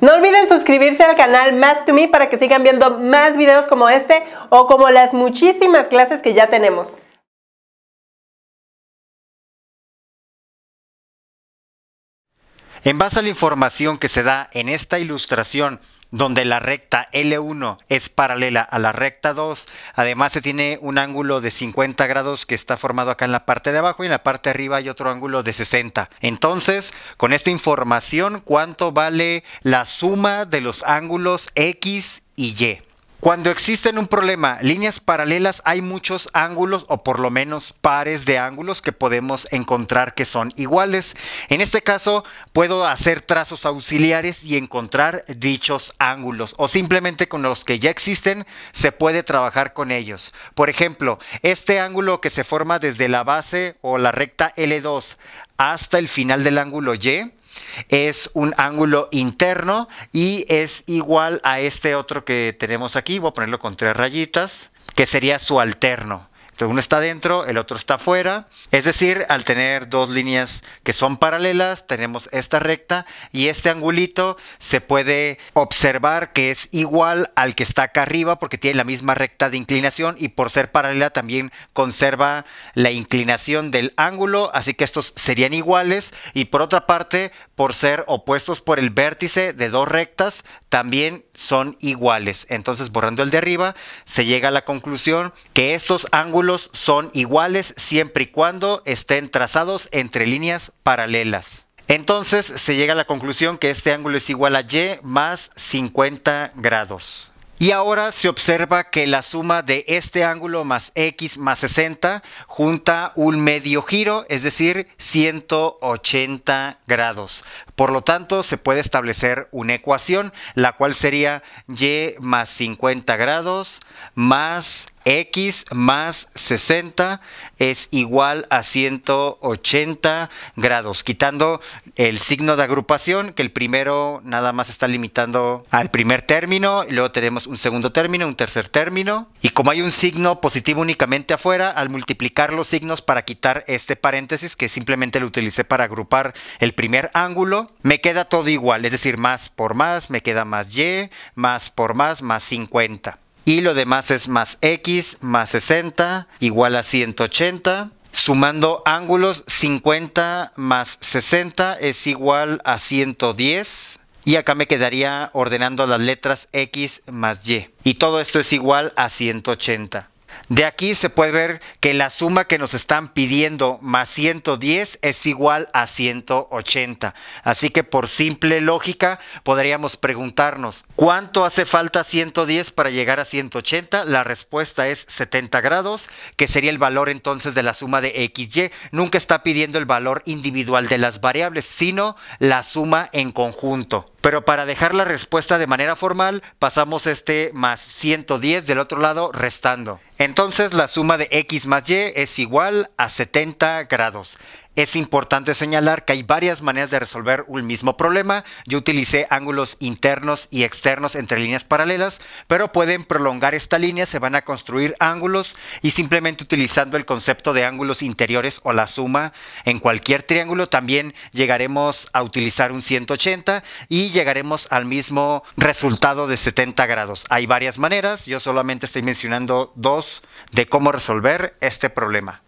No olviden suscribirse al canal Math to Me para que sigan viendo más videos como este o como las muchísimas clases que ya tenemos. En base a la información que se da en esta ilustración, donde la recta L1 es paralela a la recta 2, además se tiene un ángulo de 50 grados que está formado acá en la parte de abajo y en la parte de arriba hay otro ángulo de 60. Entonces, con esta información, ¿cuánto vale la suma de los ángulos X y Y? Cuando existen un problema, líneas paralelas, hay muchos ángulos o por lo menos pares de ángulos que podemos encontrar que son iguales. En este caso, puedo hacer trazos auxiliares y encontrar dichos ángulos o simplemente con los que ya existen se puede trabajar con ellos. Por ejemplo, este ángulo que se forma desde la base o la recta L2 hasta el final del ángulo Y, es un ángulo interno y es igual a este otro que tenemos aquí, voy a ponerlo con tres rayitas, que sería su alterno uno está dentro, el otro está afuera. Es decir, al tener dos líneas que son paralelas, tenemos esta recta y este angulito se puede observar que es igual al que está acá arriba porque tiene la misma recta de inclinación y por ser paralela también conserva la inclinación del ángulo, así que estos serían iguales. Y por otra parte, por ser opuestos por el vértice de dos rectas, también son iguales. Entonces, borrando el de arriba, se llega a la conclusión que estos ángulos son iguales siempre y cuando estén trazados entre líneas paralelas. Entonces se llega a la conclusión que este ángulo es igual a y más 50 grados. Y ahora se observa que la suma de este ángulo más x más 60 junta un medio giro, es decir, 180 grados. Por lo tanto, se puede establecer una ecuación, la cual sería y más 50 grados más x más 60 es igual a 180 grados, quitando el signo de agrupación, que el primero nada más está limitando al primer término, y luego tenemos un segundo término, un tercer término, y como hay un signo positivo únicamente afuera, al multiplicar los signos para quitar este paréntesis, que simplemente lo utilicé para agrupar el primer ángulo, me queda todo igual, es decir, más por más, me queda más y, más por más, más 50. Y lo demás es más x, más 60, igual a 180. Sumando ángulos, 50 más 60 es igual a 110. Y acá me quedaría ordenando las letras X más Y. Y todo esto es igual a 180. De aquí se puede ver que la suma que nos están pidiendo más 110 es igual a 180. Así que por simple lógica podríamos preguntarnos, ¿cuánto hace falta 110 para llegar a 180? La respuesta es 70 grados, que sería el valor entonces de la suma de XY. Nunca está pidiendo el valor individual de las variables, sino la suma en conjunto. Pero para dejar la respuesta de manera formal, pasamos este más 110 del otro lado restando. Entonces la suma de x más y es igual a 70 grados. Es importante señalar que hay varias maneras de resolver un mismo problema. Yo utilicé ángulos internos y externos entre líneas paralelas, pero pueden prolongar esta línea, se van a construir ángulos y simplemente utilizando el concepto de ángulos interiores o la suma en cualquier triángulo también llegaremos a utilizar un 180 y llegaremos al mismo resultado de 70 grados. Hay varias maneras, yo solamente estoy mencionando dos de cómo resolver este problema.